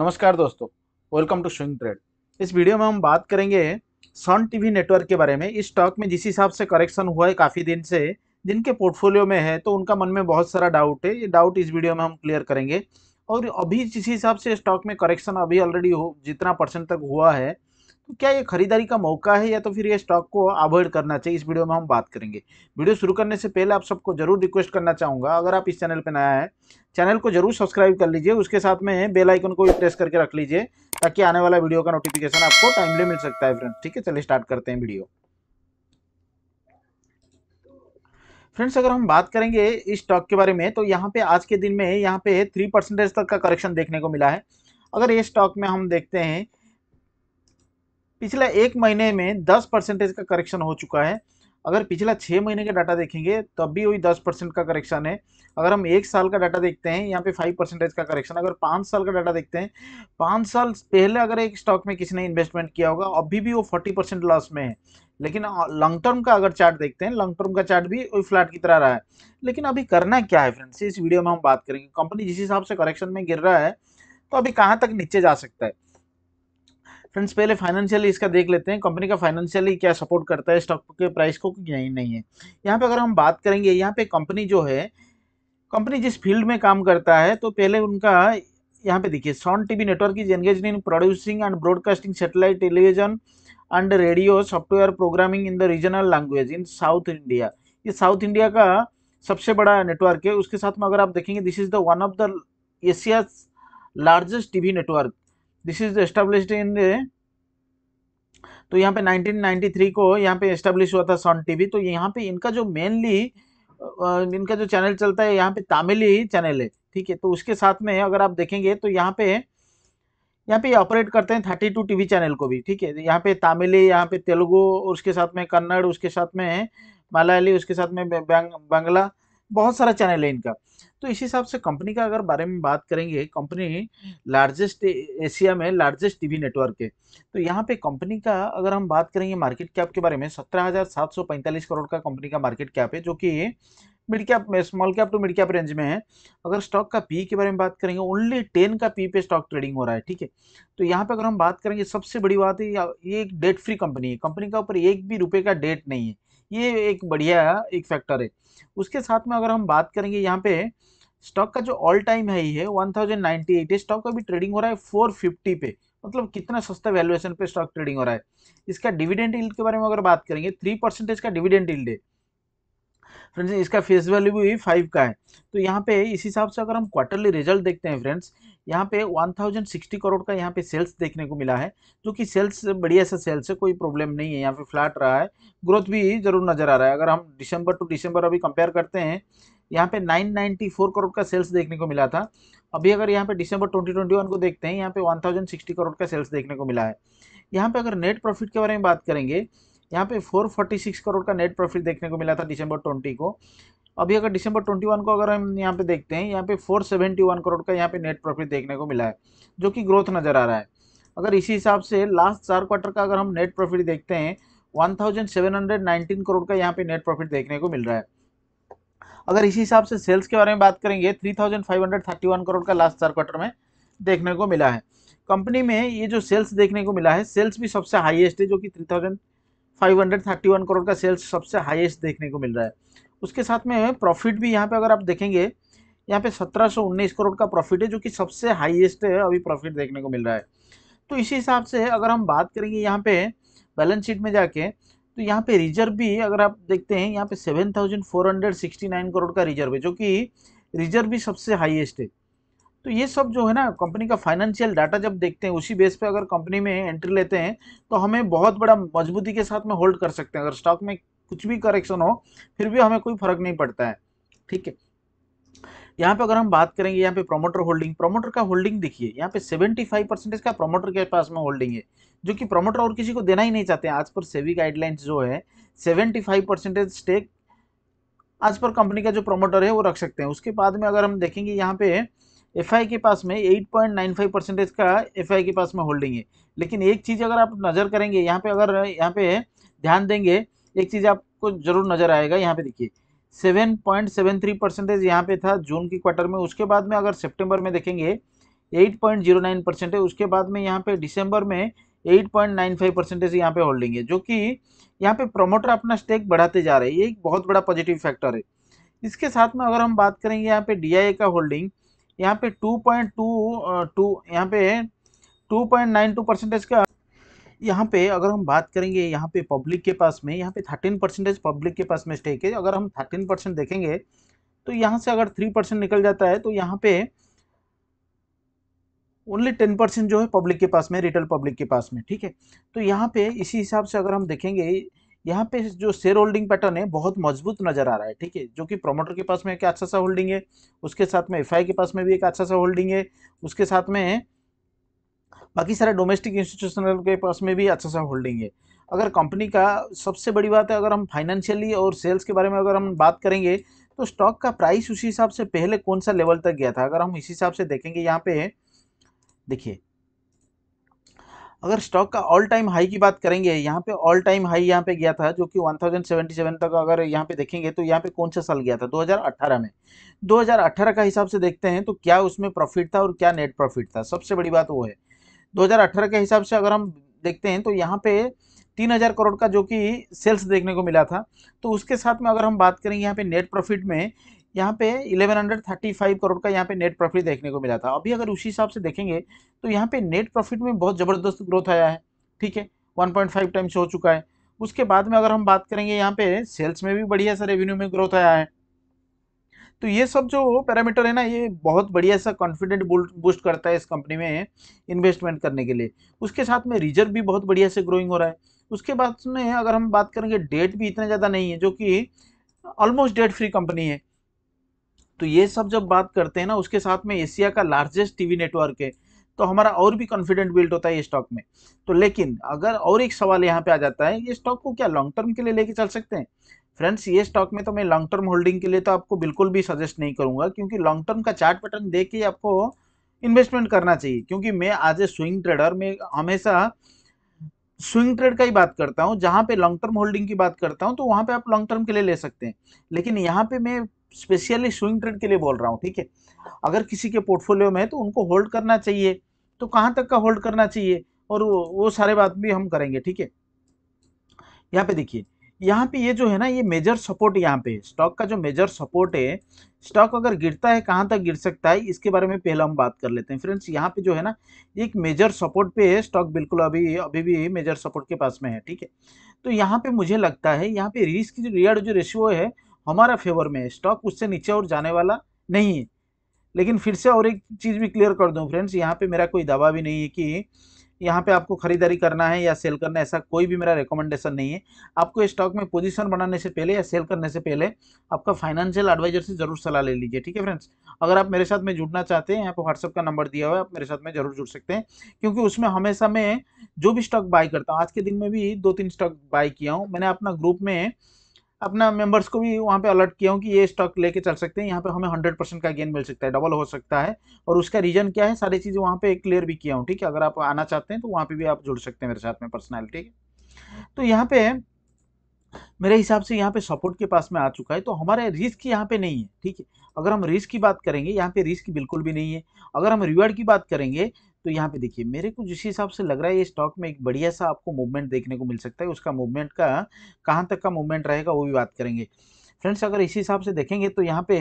नमस्कार दोस्तों welcome to swing trade इस वीडियो में हम बात करेंगे सन टीवी नेटवर्क के बारे में इस स्टॉक में जिस हिसाब से करेक्शन हुआ है काफ़ी दिन से जिनके पोर्टफोलियो में है तो उनका मन में बहुत सारा डाउट है ये डाउट इस वीडियो में हम क्लियर करेंगे और अभी जिस हिसाब से स्टॉक में करेक्शन अभी ऑलरेडी हो जितना परसेंट तक हुआ है क्या ये खरीदारी का मौका है या तो फिर ये स्टॉक को अवॉइड करना चाहिए इस वीडियो में हम बात करेंगे वीडियो शुरू करने से पहले आप सबको जरूर रिक्वेस्ट करना चाहूँगा अगर आप इस चैनल पर नया है चैनल को जरूर सब्सक्राइब कर लीजिए उसके साथ में बेल आइकन को भी प्रेस करके रख लीजिए ताकि आने वाला वीडियो का नोटिफिकेशन आपको टाइमली मिल सकता है फ्रेंड ठीक है चलिए स्टार्ट करते हैं वीडियो फ्रेंड्स अगर हम बात करेंगे इस स्टॉक के बारे में तो यहाँ पे आज के दिन में यहाँ पे थ्री परसेंटेज तक का करेक्शन देखने को मिला है अगर ये स्टॉक में हम देखते हैं पिछले एक महीने में दस परसेंटेज का करेक्शन हो चुका है अगर पिछला छः महीने का डाटा देखेंगे तब भी वही दस परसेंट का करेक्शन है अगर हम एक साल का डाटा देखते हैं यहाँ पे फाइव परसेंटेज का करेक्शन अगर पाँच साल का डाटा देखते हैं पाँच साल पहले अगर एक स्टॉक में किसी ने इन्वेस्टमेंट किया होगा अभी भी वो फोर्टी परसेंट लॉस में है लेकिन लॉन्ग टर्म का अगर चार्ट देखते हैं लॉन्ग टर्म का चार्ट भी वही फ्लैट की तरह रहा है लेकिन अभी करना क्या है फ्रेंड्स इस वीडियो में हम बात करेंगे कंपनी जिस हिसाब से करेक्शन में गिर रहा है तो अभी कहाँ तक नीचे जा सकता है फ्रेंड्स पहले फाइनेंशियली इसका देख लेते हैं कंपनी का फाइनेंशियली क्या सपोर्ट करता है स्टॉक के प्राइस को नहीं नहीं है यहाँ पे अगर हम बात करेंगे यहाँ पे कंपनी जो है कंपनी जिस फील्ड में काम करता है तो पहले उनका यहाँ पे देखिए Sun TV network is engage in producing and broadcasting satellite television and radio software programming in the regional language in South India ये साउथ इंडिया का सबसे बड़ा नेटवर्क है उसके साथ में अगर आप देखेंगे this is the one of the Asia largest TV network this is established in तो यहाँ पे 1993 को यहाँ पे एस्टेब्लिश हुआ था सन टीवी तो यहाँ पे इनका जो मेनली इनका जो चैनल चलता है यहाँ पे तमिल ही चैनल है ठीक है तो उसके साथ में अगर आप देखेंगे तो यहाँ पे यहाँ पे ऑपरेट करते हैं थर्टी टू टीवी चैनल को भी ठीक है यहाँ पे तमिली यहाँ पे तेलुगु उसके साथ में कन्नड़ उसके साथ में मलयाली उसके साथ में बंगला बहुत सारा चैनल है इनका तो इस हिसाब से कंपनी का अगर बारे में बात करेंगे कंपनी लार्जेस्ट एशिया में लार्जेस्ट टीवी नेटवर्क है तो यहाँ पे कंपनी का अगर हम बात करेंगे मार्केट कैप के बारे में 17,745 करोड़ का कंपनी का मार्केट कैप है जो कि मिड कैप में small cap to mid cap range में है अगर स्टॉक का पी e के बारे में बात करेंगे ओनली टेन का पी e पे स्टॉक ट्रेडिंग हो रहा है ठीक है तो यहाँ पे अगर हम बात करेंगे सबसे बड़ी बात है ये एक डेट फ्री कंपनी है कंपनी का ऊपर एक भी रुपये का डेट नहीं है ये एक बढ़िया एक फैक्टर है उसके साथ में अगर हम बात करेंगे यहाँ पे स्टॉक का जो ऑल टाइम है ही है one thousand ninety eight stock का भी ट्रेडिंग हो रहा है फोर फिफ्टी पे मतलब कितना सस्ता वैल्यूएशन पे स्टॉक ट्रेडिंग हो रहा है इसका डिविडेंड इल्ड के बारे में अगर बात करेंगे थ्री परसेंटेज का डिविडेंड इल्ड है फ्रेंड्स इसका फेस वैल्यू भी फाइव का है तो यहाँ पे इस हिसाब से अगर हम क्वार्टरली रिजल्ट देखते हैं फ्रेंड्स यहाँ पे 1060 करोड़ का यहाँ पे सेल्स देखने को मिला है जो कि सेल्स बढ़िया सा सेल्स है कोई प्रॉब्लम नहीं है यहाँ पे फ्लैट रहा है ग्रोथ भी जरूर नज़र आ रहा है अगर हम दिसंबर टू दिसंबर अभी कंपेयर करते हैं यहाँ पे 994 करोड़ का सेल्स देखने को मिला था अभी अगर यहाँ पे दिसंबर 2021 को देखते हैं यहाँ पे 1060 करोड़ का सेल्स देखने को मिला है यहाँ पे अगर नेट प्रॉफिट के बारे में बात करेंगे यहाँ पे 446 करोड़ का नेट प्रॉफिट देखने को मिला था दिसंबर 20 को अभी अगर दिसंबर 21 को अगर हम यहाँ पे देखते हैं यहाँ पे 471 करोड़ का यहाँ पे नेट प्रॉफिट देखने को मिला है जो कि ग्रोथ नज़र आ रहा है अगर इसी हिसाब से लास्ट चार क्वार्टर का अगर हम नेट प्रॉफिट देखते हैं वन करोड़ का यहाँ पे नेट प्रॉफिट देखने को मिल रहा है अगर इसी हिसाब से सेल्स के बारे में बात करेंगे थ्री करोड़ का लास्ट चार क्वार्टर में देखने को मिला है कंपनी में ये जो सेल्स देखने को मिला है सेल्स भी सबसे हाईएस्ट है जो कि थ्री थाउजेंड 531 करोड़ का सेल्स सबसे हाईएस्ट देखने को मिल रहा है उसके साथ में प्रॉफिट भी यहाँ पे अगर आप देखेंगे यहाँ पे 1719 करोड़ का प्रॉफिट है जो कि सबसे हाईएस्ट है अभी प्रॉफिट देखने को मिल रहा है तो इसी हिसाब से अगर हम बात करेंगे यहाँ पे बैलेंस शीट में जाके तो यहाँ पे रिजर्व भी अगर आप देखते हैं यहाँ पे 7469 करोड़ का रिजर्व है जो कि रिजर्व भी सबसे हाईएस्ट है तो ये सब जो है ना कंपनी का फाइनेंशियल डाटा जब देखते हैं उसी बेस पे अगर कंपनी में एंट्री लेते हैं तो हमें बहुत बड़ा मजबूती के साथ में होल्ड कर सकते हैं अगर स्टॉक में कुछ भी करेक्शन हो फिर भी हमें कोई फर्क नहीं पड़ता है ठीक है यहाँ पे अगर हम बात करेंगे यहाँ पे प्रोमोटर होल्डिंग प्रोमोटर का होल्डिंग देखिए यहाँ पे 75 परसेंटेज का प्रोमोटर के पास में होल्डिंग है जो कि प्रोमोटर और किसी को देना ही नहीं चाहते आज पर सेवी गाइडलाइंस जो है 75 परसेंटेज स्टेक आज पर कंपनी का जो प्रोमोटर है वो रख सकते हैं उसके बाद में अगर हम देखेंगे यहाँ पे एफ के पास में 8.95 परसेंटेज का एफ के पास में होल्डिंग है लेकिन एक चीज़ अगर आप नज़र करेंगे यहाँ पे अगर यहाँ पे ध्यान देंगे एक चीज़ आपको ज़रूर नज़र आएगा यहाँ पे देखिए 7.73 परसेंटेज यहाँ पे था जून के क्वार्टर में उसके बाद में अगर सितंबर में देखेंगे 8.09 परसेंटेज उसके बाद में यहाँ पे डिसम्बर में फाइव परसेंटेज यहाँ पे होल्डिंग है जो कि यहाँ पे प्रमोटर अपना स्टेक बढ़ाते जा रहे हैं ये एक बहुत बड़ा पॉजिटिव फैक्टर है इसके साथ में अगर हम बात करेंगे यहाँ पे डी का होल्डिंग यहाँ पे 2.2 टू यहाँ पे 2.92 परसेंटेज का यहाँ पे अगर हम बात करेंगे यहाँ पे पब्लिक के पास में यहाँ पे 13 परसेंटेज पब्लिक के पास में स्टेक है अगर हम 13 परसेंट देखेंगे तो यहाँ से अगर 3 परसेंट निकल जाता है तो यहाँ पे ओनली 10 परसेंट जो है पब्लिक के पास में रिटेल पब्लिक के पास में ठीक है तो यहाँ पे इसी हिसाब से अगर हम देखेंगे यहाँ पे जो शेयर होल्डिंग पैटर्न है बहुत मजबूत नजर आ रहा है ठीक है जो कि प्रोमोटर के पास में एक अच्छा सा होल्डिंग है उसके साथ में एफ के पास में भी एक अच्छा सा होल्डिंग है उसके साथ में बाकी सारे डोमेस्टिक इंस्टीट्यूशनल के पास में भी अच्छा सा होल्डिंग है अगर कंपनी का सबसे बड़ी बात है अगर हम फाइनेंशियली और सेल्स के बारे में अगर हम बात करेंगे तो स्टॉक का प्राइस उसी हिसाब से पहले कौन सा लेवल तक गया था अगर हम इसी हिसाब से देखेंगे यहाँ पे देखिए अगर स्टॉक का ऑल टाइम हाई की बात करेंगे यहाँ पे ऑल टाइम हाई यहाँ पे गया था जो कि 1077 तक अगर यहाँ पे देखेंगे तो यहाँ पे कौन सा साल गया था 2018 में 2018 का हिसाब से देखते हैं तो क्या उसमें प्रॉफिट था और क्या नेट प्रॉफिट था सबसे बड़ी बात वो है 2018 के हिसाब से अगर हम देखते हैं तो यहाँ पे तीन हज़ार करोड़ का जो कि सेल्स देखने को मिला था तो उसके साथ में अगर हम बात करेंगे यहाँ पे नेट प्रॉफिट में यहाँ पे 1135 करोड़ का यहाँ पे नेट प्रॉफिट देखने को मिला था अभी अगर उसी हिसाब से देखेंगे तो यहाँ पे नेट प्रॉफिट में बहुत ज़बरदस्त ग्रोथ आया है ठीक है 1.5 टाइम्स हो चुका है उसके बाद में अगर हम बात करेंगे यहाँ पे सेल्स में भी बढ़िया सा रेवेन्यू में ग्रोथ आया है तो ये सब जो पैरामीटर है ना ये बहुत बढ़िया सा कॉन्फिडेंट बूस्ट करता है इस कंपनी में इन्वेस्टमेंट करने के लिए उसके साथ में रिजर्व भी बहुत बढ़िया से ग्रोइंग हो रहा है उसके बाद में अगर हम बात करेंगे डेट भी इतना ज़्यादा नहीं है जो कि ऑलमोस्ट डेट फ्री कंपनी है तो ये सब जब बात करते हैं ना उसके साथ में एशिया का लार्जेस्ट टीवी नेटवर्क है तो हमारा और भी कॉन्फिडेंट बिल्ड होता है ये स्टॉक में तो लेकिन अगर और एक सवाल यहाँ पे आ जाता है ये स्टॉक को क्या लॉन्ग टर्म के लिए लेके चल सकते हैं फ्रेंड्स ये स्टॉक में तो मैं लॉन्ग टर्म होल्डिंग के लिए तो आपको बिल्कुल भी सजेस्ट नहीं करूंगा क्योंकि लॉन्ग टर्म का चार्ट पैटर्न देख के आपको इन्वेस्टमेंट करना चाहिए क्योंकि मैं आज ए स्विंग ट्रेडर में हमेशा स्विंग ट्रेड का ही बात करता हूँ जहाँ पे लॉन्ग टर्म होल्डिंग की बात करता हूँ तो वहाँ पे आप लॉन्ग टर्म के लिए ले सकते हैं लेकिन यहाँ पे मैं स्पेशली स्विंग ट्रेड के लिए बोल रहा हूँ ठीक है अगर किसी के पोर्टफोलियो में है तो उनको होल्ड करना चाहिए तो कहाँ तक का होल्ड करना चाहिए और वो, वो सारे बात भी हम करेंगे ठीक है यहाँ पे देखिए यहाँ पे ये जो है ना ये मेजर सपोर्ट यहाँ पे स्टॉक का जो मेजर सपोर्ट है स्टॉक अगर गिरता है कहाँ तक गिर सकता है इसके बारे में पहले हम बात कर लेते हैं फ्रेंड्स यहाँ पे जो है ना एक मेजर सपोर्ट पे है स्टॉक बिल्कुल अभी अभी भी मेजर सपोर्ट के पास में है ठीक है तो यहाँ पे मुझे लगता है यहाँ पे रिस्क जो रियड जो रेशियो है हमारा फेवर में है स्टॉक उससे नीचे और जाने वाला नहीं है लेकिन फिर से और एक चीज़ भी क्लियर कर दूँ फ्रेंड्स यहाँ पे मेरा कोई दावा भी नहीं है कि यहाँ पे आपको खरीदारी करना है या सेल करना है ऐसा कोई भी मेरा रिकमेंडेशन नहीं है आपको स्टॉक में पोजीशन बनाने से पहले या सेल करने से पहले आपका फाइनेंशियल एडवाइजर से जरूर सलाह ले लीजिए ठीक है फ्रेंड्स अगर आप मेरे साथ में जुड़ना चाहते हैं यहाँ पर व्हाट्सअप का नंबर दिया हुआ है आप मेरे साथ में जरूर जुड़ सकते हैं क्योंकि उसमें हमेशा मैं जो भी स्टॉक बाय करता हूँ आज के दिन में भी दो तीन स्टॉक बाय किया हूँ मैंने अपना ग्रुप में अपना मेंबर्स को भी वहाँ पे अलर्ट किया हूँ कि ये स्टॉक लेके चल सकते हैं यहाँ पे हमें हंड्रेड परसेंट का गेन मिल सकता है डबल हो सकता है और उसका रीजन क्या है सारी चीज़ें वहाँ पे क्लियर भी किया हूँ ठीक है अगर आप आना चाहते हैं तो वहाँ पे भी आप जुड़ सकते हैं मेरे साथ में पर्सनैलिटी ठीक है तो यहाँ पे मेरे हिसाब से यहाँ पे सपोर्ट के पास में आ चुका है तो हमारे रिस्क यहाँ पे नहीं है ठीक है अगर हम रिस्क की बात करेंगे यहाँ पे रिस्क बिल्कुल भी नहीं है अगर हम रिवार्ड की बात करेंगे तो यहाँ पे देखिए मेरे को जिस हिसाब से लग रहा है ये स्टॉक में एक बढ़िया सा आपको मूवमेंट देखने को मिल सकता है उसका मूवमेंट का कहाँ तक का मूवमेंट रहेगा वो भी बात करेंगे फ्रेंड्स अगर इस हिसाब से देखेंगे तो यहाँ पे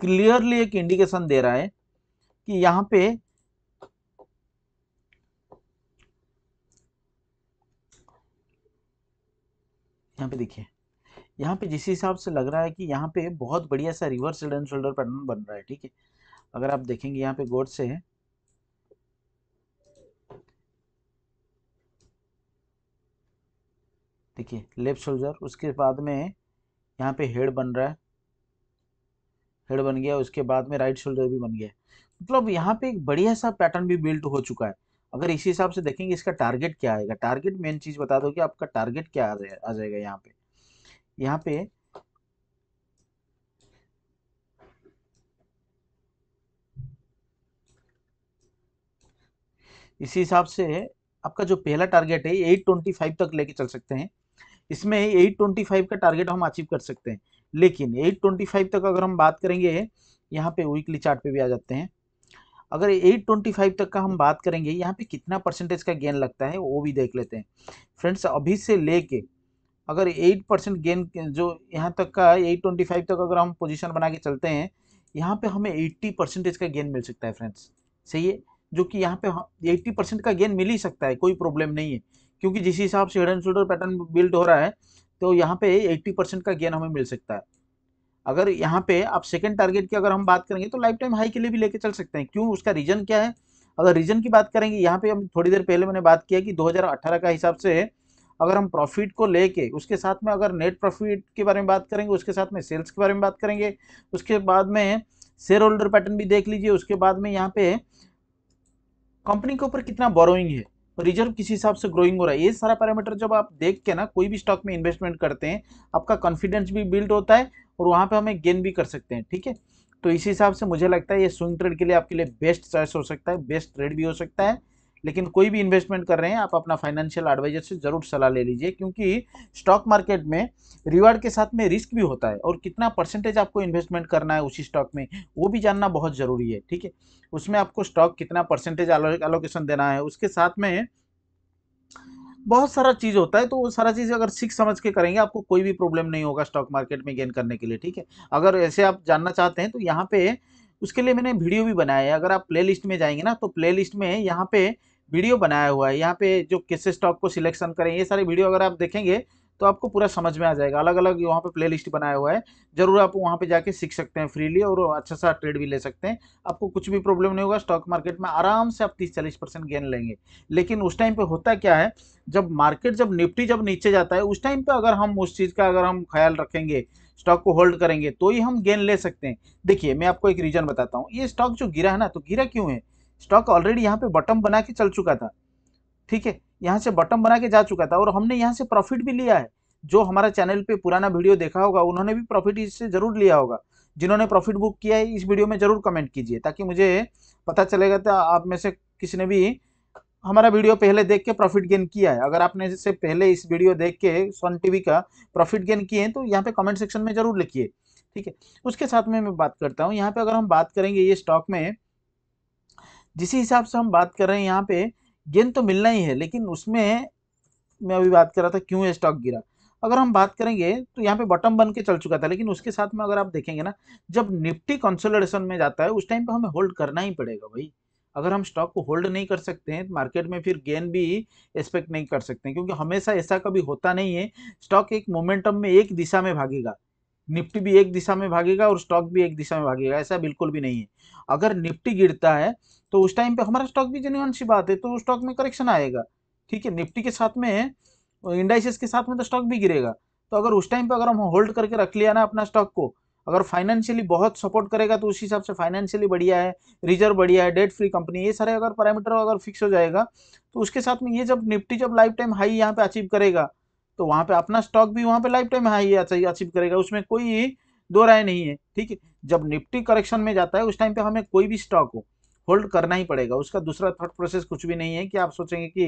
क्लियरली एक इंडिकेशन दे रहा है कि यहाँ पे यहाँ पे देखिए यहाँ पे जिस हिसाब से लग रहा है कि यहाँ पे बहुत बढ़िया सा reverse head and shoulder pattern बन रहा है ठीक है अगर आप देखेंगे यहाँ पे गौर से है देखिए लेफ्ट शोल्डर उसके बाद में यहाँ पे हेड बन रहा है हेड बन गया उसके बाद में राइट शोल्डर भी बन गया मतलब यहाँ पे एक बढ़िया सा पैटर्न भी बिल्ट हो चुका है अगर इसी हिसाब से देखेंगे इसका टारगेट क्या आएगा टारगेट मेन चीज़ बता दो कि आपका टारगेट क्या आ जाएगा यहाँ पे यहाँ पे इसी हिसाब से आपका जो पहला टारगेट है एट ट्वेंटी फाइव तक लेके चल सकते हैं इसमें एट ट्वेंटी फाइव का टारगेट हम अचीव कर सकते हैं लेकिन एट ट्वेंटी फाइव तक अगर हम बात करेंगे यहाँ पे वीकली चार्ट पे भी आ जाते हैं अगर एट ट्वेंटी फाइव तक का हम बात करेंगे यहाँ पे कितना परसेंटेज का गेन लगता है वो भी देख लेते हैं फ्रेंड्स अभी से लेके अगर एट परसेंट गेन जो यहाँ तक का एट ट्वेंटी फाइव तक अगर हम पोजीशन बना के चलते हैं यहाँ पे हमें एट्टी परसेंटेज का गेन मिल सकता है फ्रेंड्स सही है जो कि यहाँ पे 80 परसेंट का गेन मिल ही सकता है कोई प्रॉब्लम नहीं है क्योंकि जिस हिसाब से head and shoulder pattern build हो रहा है तो यहाँ पे 80 परसेंट का गेन हमें मिल सकता है अगर यहाँ पे आप सेकेंड टारगेट की अगर हम बात करेंगे तो लाइफ टाइम हाई के लिए भी लेके चल सकते हैं क्यों उसका रीजन क्या है अगर रीजन की बात करेंगे यहाँ पे हम थोड़ी देर पहले मैंने बात किया कि अठारह का हिसाब से अगर हम प्रॉफिट को लेके उसके साथ में अगर नेट प्रॉफिट के बारे में बात करेंगे उसके साथ में सेल्स के बारे में बात करेंगे उसके बाद में शेयर होल्डर पैटर्न भी देख लीजिए उसके बाद में यहाँ पे कंपनी के ऊपर कितना बोरोइंग है रिजर्व किस हिसाब से ग्रोइंग हो रहा है ये सारा पैरामीटर जब आप देख के ना कोई भी स्टॉक में इन्वेस्टमेंट करते हैं आपका कॉन्फिडेंस भी बिल्ड होता है और वहाँ पे हमें गेन भी कर सकते हैं ठीक है तो इस हिसाब से मुझे लगता है ये स्विंग ट्रेड के लिए आपके लिए बेस्ट चॉइस हो सकता है बेस्ट ट्रेड भी हो सकता है लेकिन कोई भी इन्वेस्टमेंट कर रहे हैं आप अपना फाइनेंशियल एडवाइजर से ज़रूर सलाह ले लीजिए क्योंकि स्टॉक मार्केट में रिवार्ड के साथ में रिस्क भी होता है और कितना परसेंटेज आपको इन्वेस्टमेंट करना है उसी स्टॉक में वो भी जानना बहुत ज़रूरी है ठीक है उसमें आपको स्टॉक कितना परसेंटेज एलोकेशन देना है उसके साथ में बहुत सारा चीज़ होता है तो वो सारा चीज़ अगर सीख समझ के करेंगे आपको कोई भी प्रॉब्लम नहीं होगा स्टॉक मार्केट में गेन करने के लिए ठीक है अगर ऐसे आप जानना चाहते हैं तो यहाँ पे उसके लिए मैंने वीडियो भी बनाया है अगर आप प्लेलिस्ट में जाएंगे ना तो प्लेलिस्ट में यहाँ पे वीडियो बनाया हुआ है यहाँ पे जो किस स्टॉक को सिलेक्शन करें ये सारे वीडियो अगर आप देखेंगे तो आपको पूरा समझ में आ जाएगा अलग अलग वहाँ पे प्लेलिस्ट बनाया हुआ है जरूर आप वहाँ पे जाके सीख सकते हैं फ्रीली और अच्छा सा ट्रेड भी ले सकते हैं आपको कुछ भी प्रॉब्लम नहीं होगा स्टॉक मार्केट में आराम से आप तीस चालीस परसेंट गेन लेंगे लेकिन उस टाइम पे होता क्या है जब मार्केट जब निफ्टी जब नीचे जाता है उस टाइम पर अगर हम उस चीज़ का अगर हम ख्याल रखेंगे स्टॉक को होल्ड करेंगे तो ही हम गेन ले सकते हैं देखिए मैं आपको एक रीज़न बताता हूँ ये स्टॉक जो गिरा है ना तो गिरा क्यों है स्टॉक ऑलरेडी यहाँ पे बॉटम बना के चल चुका था ठीक है यहाँ से बॉटम बना के जा चुका था और हमने यहाँ से प्रॉफिट भी लिया है जो हमारा चैनल पे पुराना वीडियो देखा होगा उन्होंने भी प्रॉफिट इससे जरूर लिया होगा जिन्होंने प्रॉफिट बुक किया है इस वीडियो में जरूर कमेंट कीजिए ताकि मुझे पता चलेगा तो आप में से किसी ने भी हमारा वीडियो पहले देख के प्रॉफिट गेन किया है अगर आपने से पहले इस वीडियो देख के सोन टीवी का प्रॉफिट गेन किए हैं तो यहाँ पे कमेंट सेक्शन में जरूर लिखिए ठीक है उसके साथ में मैं बात करता हूँ यहाँ पे अगर हम बात करेंगे ये स्टॉक में जिस हिसाब से हम बात कर रहे हैं यहाँ पे गेंद तो मिलना ही है लेकिन उसमें मैं अभी बात कर रहा था क्यों ये स्टॉक गिरा अगर हम बात करेंगे तो यहाँ पे बॉटम बन के चल चुका था लेकिन उसके साथ में अगर आप देखेंगे ना जब निफ्टी कंसोलिडेशन में जाता है उस टाइम पे हमें होल्ड करना ही पड़ेगा भाई अगर हम स्टॉक को होल्ड नहीं कर सकते हैं तो मार्केट में फिर गेन भी एक्सपेक्ट नहीं कर सकते क्योंकि हमेशा ऐसा कभी होता नहीं है स्टॉक एक मोमेंटम में एक दिशा में भागेगा निफ्टी भी एक दिशा में भागेगा और स्टॉक भी एक दिशा में भागेगा ऐसा बिल्कुल भी नहीं है अगर निफ्टी गिरता है तो उस टाइम पे हमारा स्टॉक भी जेन्यून सी बात है तो स्टॉक में करेक्शन आएगा ठीक है निफ्टी के साथ में इंडाइसिस के साथ में तो स्टॉक भी गिरेगा तो अगर उस टाइम पे अगर हम होल्ड करके रख लिया ना अपना स्टॉक को अगर फाइनेंशियली बहुत सपोर्ट करेगा तो उस हिसाब से फाइनेंशियली बढ़िया है रिजर्व बढ़िया है डेट फ्री कंपनी ये सारे अगर पैरामीटर अगर फिक्स हो जाएगा तो उसके साथ में ये जब निफ्टी जब लाइफ टाइम हाई यहाँ पे अचीव करेगा तो वहाँ पे अपना स्टॉक भी वहाँ पे लाइफ टाइम हाई अचीव करेगा उसमें कोई दो राय नहीं है ठीक है जब निफ्टी करेक्शन में जाता है उस टाइम पे हमें कोई भी स्टॉक हो होल्ड करना ही पड़ेगा उसका दूसरा थॉट प्रोसेस कुछ भी नहीं है कि आप सोचेंगे कि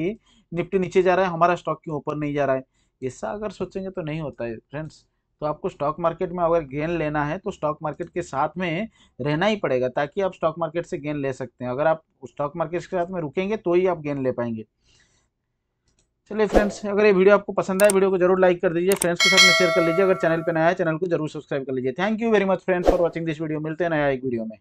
निफ्टी नीचे जा रहा है हमारा स्टॉक क्यों ऊपर नहीं जा रहा है ऐसा अगर सोचेंगे तो नहीं होता है फ्रेंड्स तो आपको स्टॉक मार्केट में अगर गेन लेना है तो स्टॉक मार्केट के साथ में रहना ही पड़ेगा ताकि आप स्टॉक मार्केट से गेन ले सकते हैं अगर आप स्टॉक मार्केट के साथ में रुकेंगे तो ही आप गेन ले पाएंगे चलिए फ्रेंड्स अगर ये वीडियो आपको पसंद आए वीडियो को जरूर लाइक कर दीजिए फ्रेंड्स के साथ में शेयर कर लीजिए अगर चैनल पर नया है चैनल को जरूर सब्सक्राइब कर लीजिए thank you very much friends for watching this video मिलते हैं नया एक वीडियो में